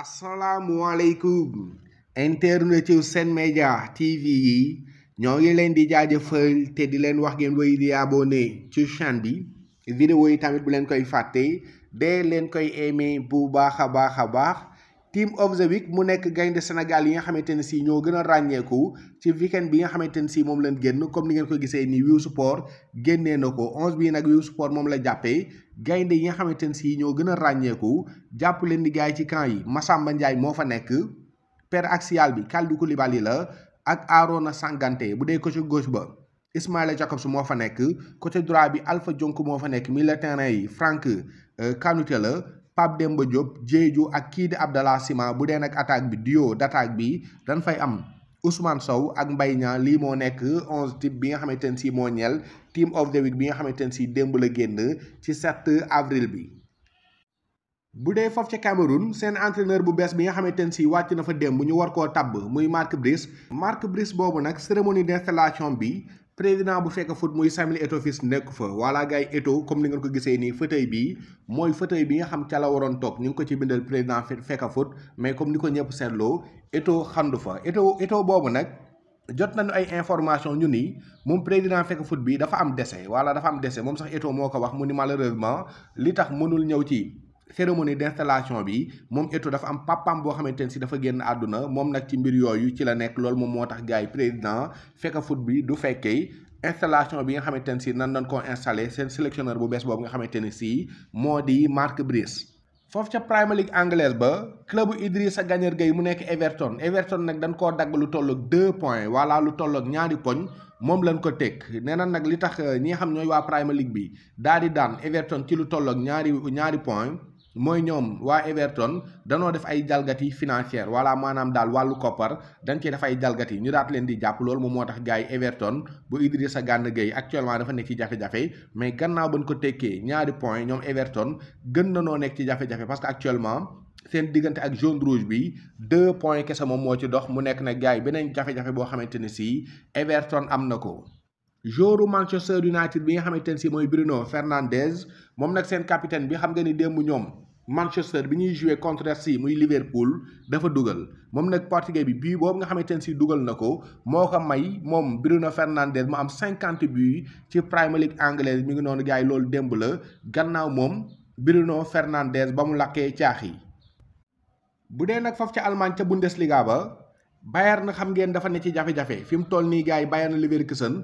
asalaamualeykum internet yu seen Média TV yi ñoo ngi leen di jaajëfal te di leen wax ngeen wéy di abonné ci chaîne bi vidéo yi tamit bu leen koy fàtte dee leen koy aimé bu baax a baax a baax team of the week mu nekk gaynde Sénégal yi nga xamante ne si ñoo gën a ràññeeku ci weekend bi nga xamante ne si moom leen génn comme ni ngeen ko gisee ni wiw sport génnee na ko onze bii nag wiw sport moom la jàppee gaynde yi nga xamante ne si ñoo gën a ràññeeku jàpp leen di gaay ci camp yi Massamba Ndiaye moo fa nekk per axial bi Kalidou Koulibaly la ak Arona Sangante bu dee côté gauche ba Ismaïla Jacobs moo fa nekk côté droit bi Alpha Jonk moo fa nekk milieu terrain yi Franck euh, Kanouté la Pape Demba Diop Diédhiou ak kii di Abdallah Sima bu dee nag attaque bi duo d'attaque bi dañ fay am Ousmane Sow ak Mbaye Niang lii moo nekk onze type bi nga xamante ne si moo ñeel team of the week bi nga xamante ne si démb la génn ci 7 avril bi. bu dee foofu ca Cameroun seen entraîneur bu bees bi nga xamante ne si wàcc na fa démb ñu war ko tabb muy Marc Brice Marc Brice boobu nag cérémonie d'installation bi président bu fekk foot muy Samuel Eto'o fils nekk fa voilà gars yi Eto'o comme ni ngeen ko gisee nii fauteuil bii mooy fauteuil bi nga xam ca la waroon toog ñu ngi ko ci bindal président fekk foot mais comme ni ko ñëpp seetloo Eto'o xandu fa Eto'o Eto'o boobu nag jot nañu ay information ñu nii moom président fekk foot bi dafa am décès voilà dafa am décès moom sax Eto'o moo ko wax mu ni malheureusement li tax mënul ñëw ci cérémonie d'installation bi moom Eto'o dafa am papam boo xamante ne si dafa génn àdduna moom nag ci mbir yooyu ci la nekk loolu moom moo tax gars président fekk foot bi du fekkee installation bi nga xamante ne si nan lañ koo installé seen sélectionneur bu bees boobu nga xamante ne si moo di Marc Brice. foofu ca Premier League anglaise ba clubu sa Gana Gueye mu nekk Everton Everton nag dañ koo dagg lu tolloog deux points wala lu tolloog ñaari poñ moom lañ ko teg nee na nag li tax euh, ñi xam ñooy waa Premier bi daal di daan ci lu tolloog ñaari ñaari points. mooy ñoom waa Everton danoo def ay jalgati financière wala maanaam daal wàllu koppar dañ ci def ay jalgati ñu daat leen di jàpp loolu moom moo tax gars yi Everton bu Idrissa Gana Gueye actuellement dafa nekk ci jafe-jafe mais gannaaw bañ ko tekkee ñaari point ñoom Everton gën na noo nekk ci jafe-jafe parce que actuellement seen diggante ak jaune rouge bi deux points kese moom moo ci dox mu nekk na gars yi beneen jafe-jafe boo xamante ne si Everton am na ko. joueur Manchester United bi nga xamante ne si mooy Bruno Fernandes moom nag seen capitaine bi xam nga ni démb ñoom Manchester bi ñuy joué contre si muy Liverpool dafa dugal moom nag portugais bi bii boobu nga xamante ne si dugal na ko moo ko may moom Bruno Fernandes mu am cinquante buts ci Premier League anglaise mi ngi noonu gars yi loolu démb la gannaaw moom Bruno Fernandes ba mu lakkee caax yi bu dee nag foofu ca Allemagne ca Bundesliga ba. Bayern na xam ngeen dafa ne ci jafe-jafe fi mu toll nii gars yi Bayern Leverkusen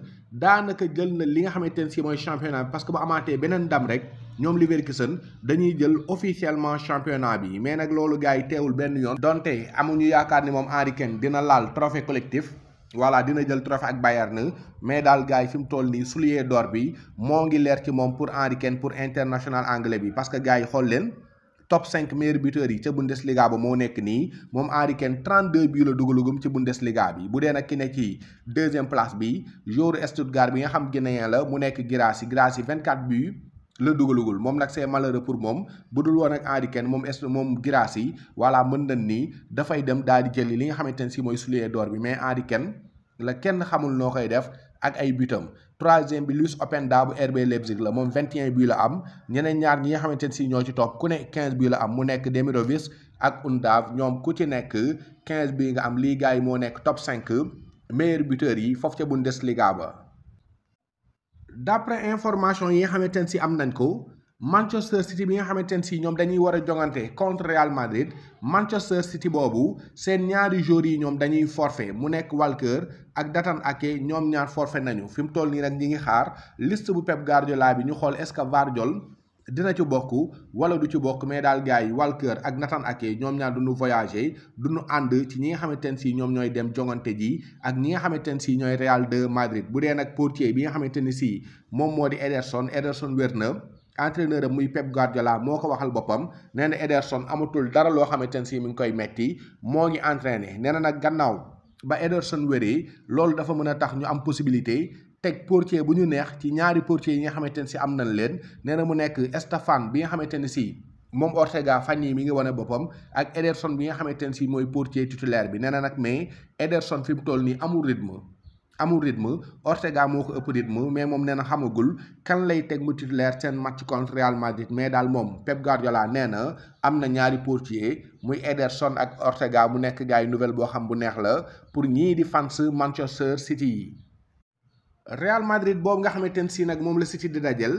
daanaka jël na li nga xamante ne si mooy championnat bi parce que bu amaatee beneen ndam rek ñoom Leverkusen dañuy jël officiellement championnat bi mais nag loolu gars yi teewul benn yoon. donte amuñu yaakaar ni moom Harry Kane dina laal trophée collectif voilà dina jël trophée ak Bayern mais daal gars yi fi mu toll nii soulier d'or bi moo ngi leer ci moom pour Harry pour international anglais bi parce que gars yi xool leen. top 5 meilleurs buteurs yi ca Bundesliga ba moo nekk nii moom Harry Kane 32 buts la dugalagum ci Bundesliga bi bu dee nag ki ne ci deuxième place bi joueur Stuttgart bi nga xam Guinéen la mu nekk Guirassy Guirassy 24 buts la dugalagul moom nag c'est malheureux pour moom bu dul woon ak Harry Kane moom est moom Guirassy voilà mën nañ nii dafay dem daal di yi li nga xamante ne si mooy soulier d'or bi mais Harry Kane la kenn xamul noo koy def. ak ay butam troisième bi Luis Openda bu RB Leipzig la moom 21 buts la am ñeneen ñaar ñi nga xamante ne si ñoo ci topp ku ne 15 buts la am mu nekk Demirovic ak Undav ñoom ku ci nekk 15 buts nga am lii gars yi moo nekk top 5 meilleurs buteurs yi foofu ca liga ba. d'après information yi nga xamante ne si am nañ ko. Manchester City bi nga xamante ne si ñoom dañuy war a jongante contre Real Madrid Manchester City boobu seen ñaari joueurs yi ñoom dañuy forfait mu nekk Walker ak Datan Ake ñoom ñaar forfait nañu fi mu toll nii rek ñi ngi xaar liste bu Pep Guardiola bi ñu xool est-ce que Vardiol dina ci bokk wala du ci bokk mais daal gars yi Walker ak Nathan Ake ñoom ñaar duñu voyager duñu ànd ci ñi nga xamante ne si ñoom ñooy dem jongante ji ak ñi nga xamante ne si ñooy Real de Madrid bu dee nag portier bi nga xamante ne si moom moo di Ederson Ederson wér entraîneur am muy Pep Guardiola moo ko waxal boppam nee na Ederson amatul dara loo xamante ne si mi ngi koy metti moo ngi entraîné nee na nag gannaaw ba Ederson wéree loolu dafa mën a tax ñu am possibilité teg portier bu ñu neex ci ñaari portier yi nga xamante ne si am nañ leen nee na mu nekk Estefan bi nga xamante ne si. moom Ortega fan yii mi ngi wane boppam ak Ederson bi nga xamante ne si mooy portier titulaire bi nee na nag mais Ederson fi mu toll nii amul rythme amul rythme Ortega moo ko ëpp rythme mais moom nee na xamagul kan lay teg mu titulaire seen match contre Real Madrid mais daal moom Pep Guardiola nee na am na ñaari portier muy Ederson ak Ortega mu nekk gars yi nouvelle boo xam bu neex la pour ñii di fans Manchester City yi. Real Madrid boobu nga xamante ne si nag moom la City di dajal.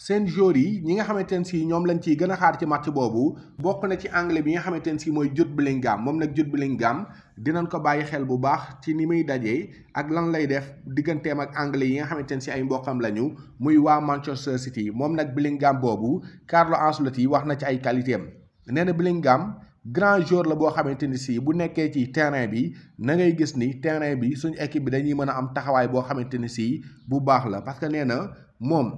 seen joueurs yi ñi nga xamante ne si ñoom lañ ciy gën a xaar ci match boobu bokk na ci anglais bi nga xamante ne si mooy Jude Bellingham moom nag Jude Bellingham dinañ ko bàyyi xel bu baax ci ni muy dajee ak lan lay def digganteem ak anglais yi nga xamante ne si ay mbokkam lañu muy waa Manchester City moom nag Bellingham boobu Carlo Ancelotti wax na ci ay qualité am nee na Bellingham grand joueur la boo xamante ni si bu nekkee ci terrain bi na ngay gis ni terrain bi suñu équipe bi dañuy mën a am taxawaay boo xamante ni si bu baax la parce que nee na moom.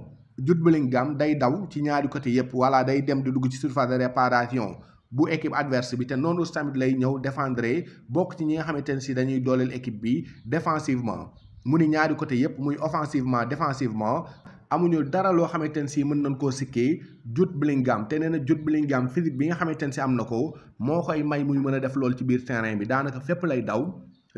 Jude Bellingham day daw ci ñaari côté yëpp wala day dem di dugg ci surface réparation bu équipe adverse bi te noonu tamit lay ñëw défendre bokk ci ñi nga xamante ne si dañuy dooleel équipe bi défensivement mu ni ñaari côté yëpp muy offensivement défensivement amuñu dara loo xamante ne si mën nañ koo sikkee Jude Bellingham te nee na Jude Bellingham physique bi nga xamante ne si am na ko moo koy may muy mën a def lool ci biir terrain bi daanaka fépp lay daw.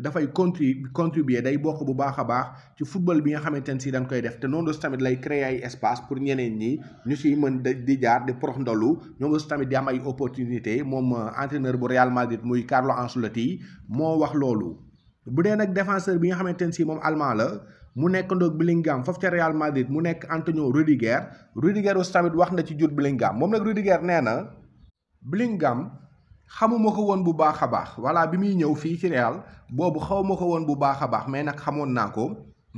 dafay contribuer contribuer day bokk bu baax a baax ci football bi nga xamante ne sii dañ koy def te noonu aussi tamit lay créer espace pour ñeneen ñi ñu siy mën di jaar di porox ndalu ñoom aussi tamit di am ay opportunité moom euh, entraîneur bu Real Madrid muy Carlo Ancelotti moo wax loolu. bu dee nag défenseur bi nga xamante ne sii moom allemand la mu nekk ndoog Bellingham foofu ca Real Madrid mu nekk Antonio Rudiger Rudiger aussi tamit wax na ci jur Bellingham moom nag Rudiger nee na Bellingham. xamuma ko woon bu baax a baax voilà bi muy ñëw fii ci Real boobu xaw ko woon bu baax a baax mais nag xamoon naa ko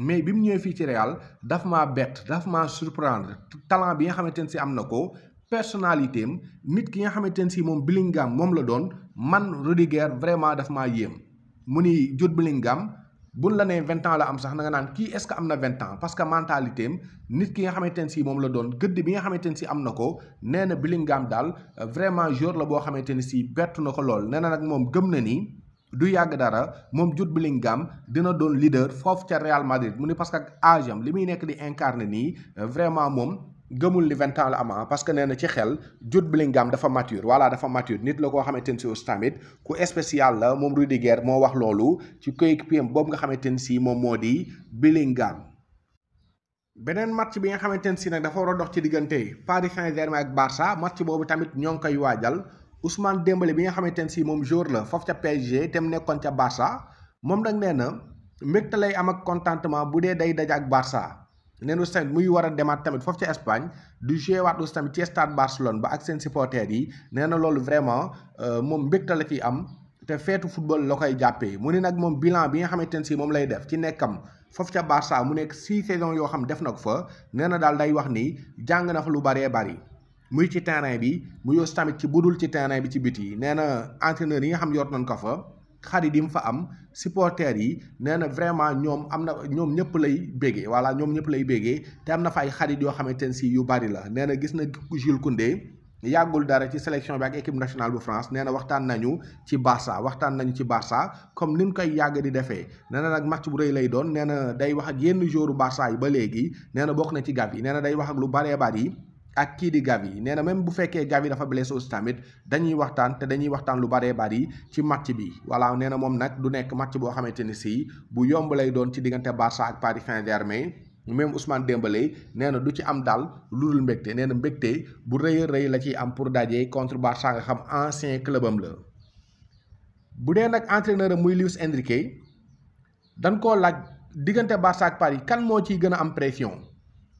mais bi mu ñëwee fii ci Real dafa ma bett daf maa surprendre talent bi nga xamante ne si am na ko personnalité am nit ki nga xamante ne si moom bilingam moom la doon man Rudiger vraiment daf maa yéem mu ni Jude Bellingham buñ la nee vingt ans la am sax na naan kii est-ce que am na vingt ans parce que nit ki nga xamante ne sii moom la doon gëdd bi nga xamante ne si am na ko nee na Bellingham daal euh, vraiment jour la boo xamante ne si bettu na ko lool nee na nag moom gëm na ni. du yàgg dara moom Jude Bellingham dina doon leader foofu ca Real Madrid mu ni parce que âge am li muy nekk di incarné nii euh, vraiment moom gëmul ni vingt la am ah, parce que nee na ci xel Jude Bellingham dafa mature voilà dafa mature nit la ko xamante ni si aussi tamit ku spécial la moom Rudiger moo wax loolu ci coéquipier boobu nga xamante ni si moom moo di Bellingham. beneen match bi nga xamante ne si nag dafa war a dox ci diggante Paris Saint-Germain ak Barça match boobu tamit ñoo ngi koy waajal Ousmane Dembélé bi nga xamante ne si moom jour la foofu ca PSG te mu nekkoon ca Barça moom nag nee na mbégte lay am ak contentement bu dee day daj ak Barça. neen aussi tamit muy war a demaat tamit foofu ca Espagne du joué waat aussi tamit ci stade Barcelone ba ak seen supporters yi nee na loolu vraiment euh, moom mbégte la ciy am te feetu football la koy jàppee mu ne nag moom bilan bi nga xamante ne si moom lay def ci nekkam foofu ca Barça mu nekk six saisons yoo xam def na ko fa nee na daal day wax ni jàng na fa lu bëree bëri muy ci terrain bi muy aussi tamit ci budul ci terrain bi ci biti nee na entraîneur yi nga xam yor nañ ko fa. xarit yi mu fa am supporters yi nee na vraiment ñoom am na ñoom ñëpp lay béggee voilà ñoom ñëpp lay béggee te am na fa ay xarit yoo xamante ne si yu bari la nee na gis na Jules Koundé yàggul dara ci sélection bi ak équipe nationale bu France nee na waxtaan nañu ci Barça waxtaan nañu ci Barça comme ni mu koy yàgg di defee nee nag match bu rëy lay doon nee na day wax ak yenn joueur barsa yi ba léegi nee na bokk na ci Gavi nee na day wax ak lu baree bari yi ak kii di Gavi nee na même bu fekkee Gavi dafa blessé aussi tamit dañuy waxtaan te dañuy waxtaan lu baree bari ci match bi voilà nee na moom nag du nekk match boo xamante ni si bu yomb lay doon ci diggante Barça ak Paris Saint-Germain même Ousmane démbale nee na du ci am daal lu dul mbégte nee na mbégte bu rëy a rëy la ciy am pour daje contre Barça nga xam ancien clubam la. bu dee nag entraîneur muy Luis Enrique dañ ko laaj diggante Barça ak Paris kan moo ciy gën a am pression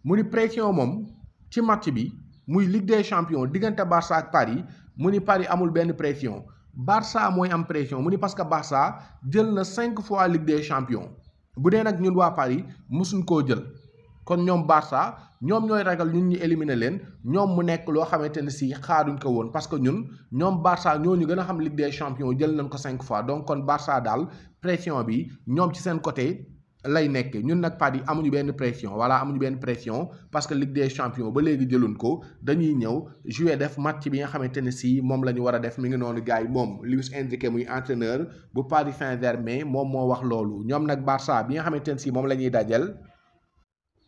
mu ni pression moom. ci match bi muy Ligue des champions diggante Barça ak Paris muni Paris amul ben pression Barça moy am pression muni parce que Barça jël na cinq fois Ligue des champions Boudé nak ñun wa Paris moussun ko jël kon ñom Barça ñom ñoy ragal ñun ñi éliminer len ñom mu nekk lo xamante si xaduñ ko won parce que ñun ñom Barça ñoo ñu gëna xam Ligue des champions jël nañ ko cinq fois donc kon Barça dal pression bi ñom ci sen côté lay nek ñun nag Padi amuñu ben pression wala amuñu ben pression parce que Ligue des champions ba légui jëluñ ko dañuy ñew jouer def match bi nga xamante ne si mom lañu wara def mi ngi nonu gaay mom Luis Enrique muy entraîneur bu Paris Saint-Germain mom mo wax lolu ñom nak Barça bi nga xamante ne si mom lañuy dajal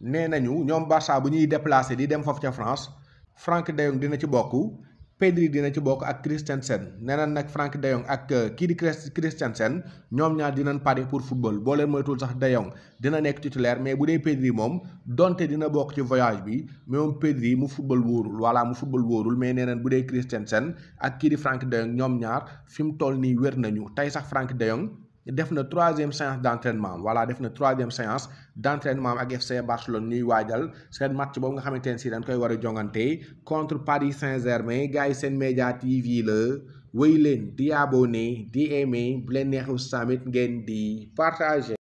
nee nañu ñoom Barça bu ñuy déplacer di dem fofu ci France Franck de Jong dina ci bokku Pedri dina ci bokk ak Christensen neneen nag Frank de Jong ak euh, kii di Christensen ñoom ñaar dinañ pari pour football boo leen moytuwul sax de dina nekk titulaire mais bu dee Pedri moom donte dina bokk ci voyage bi mais moom Pedri mu football wóorul voilà mu football wóorul mais neneen bu dee Christensen ak kii di Frank de ñoom ñaar fi toll nii wér nañu tey sax Frank de def na troisième séance d'entraînement voilà def na troisième séance d'entraînement ak FC Barcelone ñuy waajal seen match boobu nga xamante ne si dañ koy war a jongante contre Paris Saint-Germain gars yi seen média TV la wéy leen di abonné di aimé bu leen neexul samit ngeen di partagé